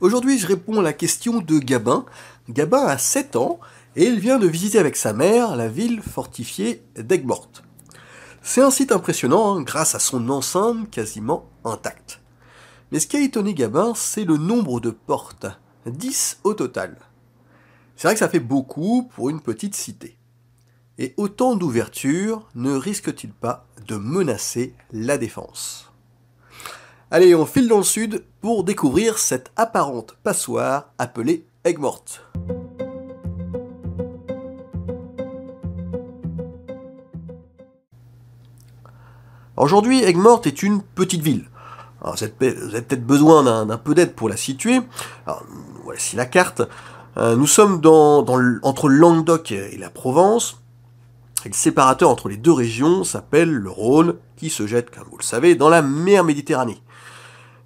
Aujourd'hui, je réponds à la question de Gabin. Gabin a 7 ans et il vient de visiter avec sa mère la ville fortifiée d'Egmort. C'est un site impressionnant hein, grâce à son enceinte quasiment intacte. Mais ce qui a étonné Gabin, c'est le nombre de portes, 10 au total. C'est vrai que ça fait beaucoup pour une petite cité. Et autant d'ouvertures ne risque-t-il pas de menacer la défense Allez, on file dans le sud pour découvrir cette apparente passoire appelée Aigues-Mortes. Aujourd'hui, Aigues-Mortes est une petite ville. vous, avez, peut-être besoin d'un peu d'aide pour la situer. voici la carte. Euh, nous sommes dans, entre Languedoc et la Provence. le séparateur entre les deux régions s'appelle le Rhône, qui se jette, comme vous le savez, dans la mer Méditerranée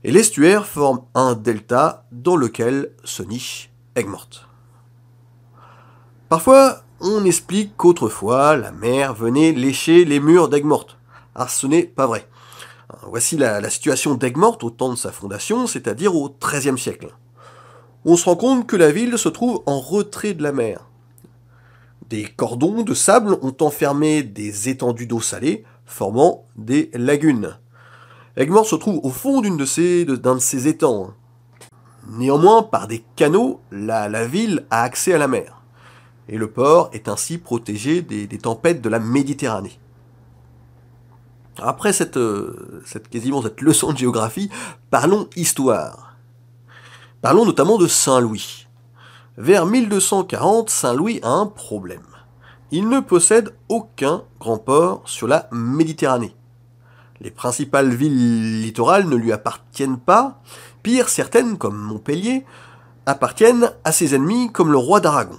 et l'estuaire forme un delta dans lequel se niche Egmont. Parfois, on explique qu'autrefois la mer venait lécher les murs daigues ah, ce n'est pas vrai. Voici la, la situation daigues au temps de sa fondation, c'est-à-dire au XIIIe siècle. On se rend compte que la ville se trouve en retrait de la mer. Des cordons de sable ont enfermé des étendues d'eau salée, formant des lagunes. Egmore se trouve au fond de d'un de ces étangs. Néanmoins, par des canaux, la, la, ville a accès à la mer. Et le port est ainsi protégé des, des tempêtes de la Méditerranée. Après cette, euh, cette, quasiment cette leçon de géographie, parlons histoire. Parlons notamment de Saint-Louis. Vers 1240, Saint-Louis a un problème. Il ne possède aucun grand port sur la Méditerranée. Les principales villes littorales ne lui appartiennent pas, pire certaines, comme Montpellier, appartiennent à ses ennemis comme le roi d'Aragon.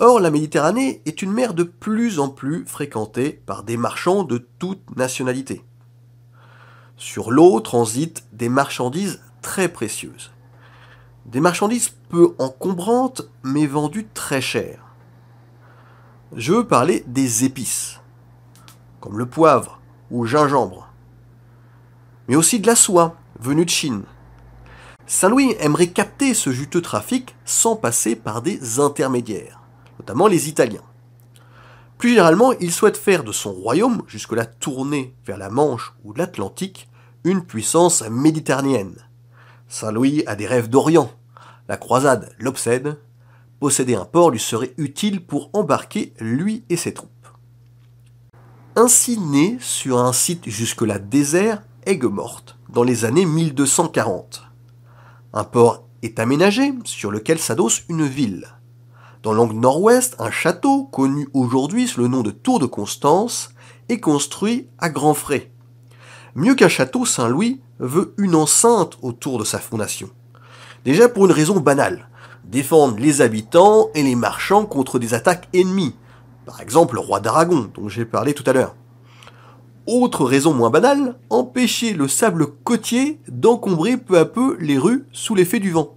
Or, la Méditerranée est une mer de plus en plus fréquentée par des marchands de toutes nationalités. Sur l'eau transitent des marchandises très précieuses. Des marchandises peu encombrantes, mais vendues très chères. Je veux parler des épices, comme le poivre ou gingembre, mais aussi de la soie, venue de Chine. Saint-Louis aimerait capter ce juteux trafic sans passer par des intermédiaires, notamment les Italiens. Plus généralement, il souhaite faire de son royaume, jusque-là tourné vers la Manche ou l'Atlantique, une puissance méditerranéenne. Saint-Louis a des rêves d'Orient. La croisade l'obsède. Posséder un port lui serait utile pour embarquer lui et ses troupes. Ainsi né sur un site jusque-là désert, aigues mortes dans les années 1240. Un port est aménagé sur lequel s'adosse une ville. Dans l'angle nord-ouest, un château, connu aujourd'hui sous le nom de Tour de Constance, est construit à grands frais. Mieux qu'un château, Saint-Louis veut une enceinte autour de sa fondation. Déjà pour une raison banale, défendre les habitants et les marchands contre des attaques ennemies, par exemple le roi d'Aragon dont j'ai parlé tout à l'heure. Autre raison moins banale, empêcher le sable côtier d'encombrer peu à peu les rues sous l'effet du vent.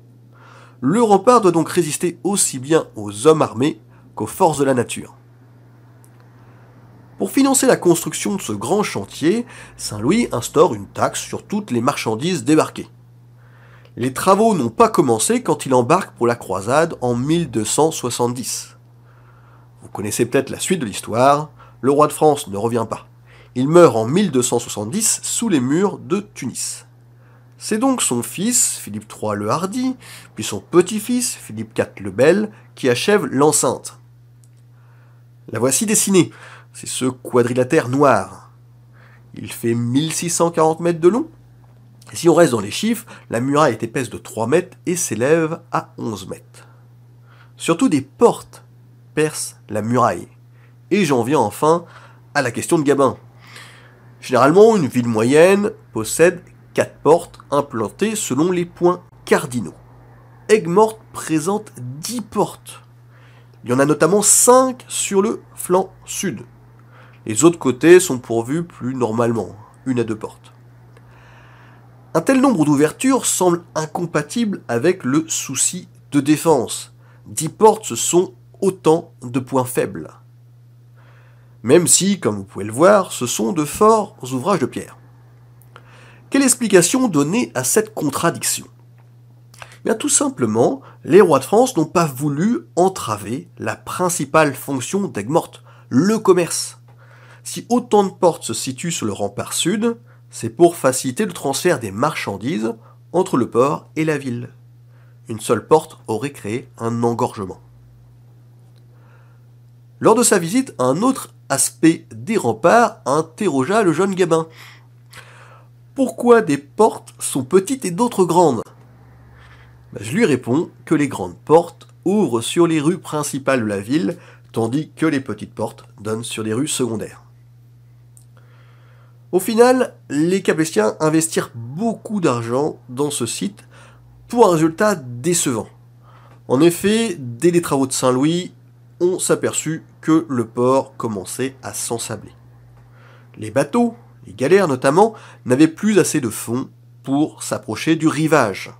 Le rempart doit donc résister aussi bien aux hommes armés qu'aux forces de la nature. Pour financer la construction de ce grand chantier, Saint-Louis instaure une taxe sur toutes les marchandises débarquées. Les travaux n'ont pas commencé quand il embarque pour la croisade en 1270. Vous connaissez peut-être la suite de l'histoire, le roi de France ne revient pas. Il meurt en 1270 sous les murs de Tunis. C'est donc son fils, Philippe III le hardi, puis son petit-fils, Philippe IV le Bel, qui achève l'enceinte. La voici dessinée, c'est ce quadrilatère noir. Il fait 1640 mètres de long. si on reste dans les chiffres, la muraille est épaisse de 3 mètres et s'élève à 11 mètres. Surtout des portes percent la muraille. Et j'en viens enfin à la question de Gabin. Généralement, une ville moyenne possède quatre portes implantées selon les points cardinaux. Egmort présente 10 portes. Il y en a notamment 5 sur le flanc sud. Les autres côtés sont pourvus plus normalement, une à deux portes. Un tel nombre d'ouvertures semble incompatible avec le souci de défense. 10 portes, ce sont autant de points faibles même si, comme vous pouvez le voir, ce sont de forts ouvrages de pierre. Quelle explication donner à cette contradiction eh Bien, tout simplement, les rois de France n'ont pas voulu entraver la principale fonction d'Aigues-Mortes, le commerce. Si autant de portes se situent sur le rempart sud, c'est pour faciliter le transfert des marchandises entre le port et la ville. Une seule porte aurait créé un engorgement. Lors de sa visite, un autre des remparts interrogea le jeune gabin. Pourquoi des portes sont petites et d'autres grandes ben, Je lui réponds que les grandes portes ouvrent sur les rues principales de la ville, tandis que les petites portes donnent sur les rues secondaires. Au final, les Capétiens investirent beaucoup d'argent dans ce site pour un résultat décevant. En effet, dès les travaux de Saint-Louis, on s'aperçut que le port commençait à s'ensabler. Les bateaux, les galères notamment, n'avaient plus assez de fond pour s'approcher du rivage.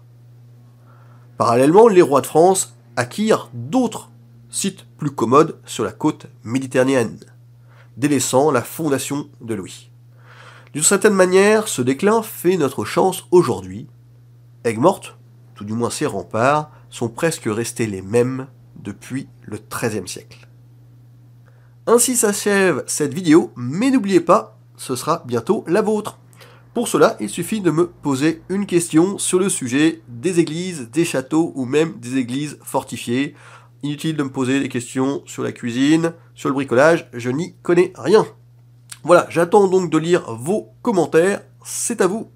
Parallèlement, les rois de France acquirent d'autres sites plus commodes sur la côte méditerranéenne, délaissant la fondation de Louis. D'une certaine manière, ce déclin fait notre chance aujourd'hui. Aigues-Mortes, tout du moins ses remparts, sont presque restés les mêmes depuis le XIIIe siècle. Ainsi s'achève cette vidéo, mais n'oubliez pas, ce sera bientôt la vôtre. Pour cela, il suffit de me poser une question sur le sujet des églises, des châteaux ou même des églises fortifiées. Inutile de me poser des questions sur la cuisine, sur le bricolage, je n'y connais rien. Voilà, j'attends donc de lire vos commentaires, c'est à vous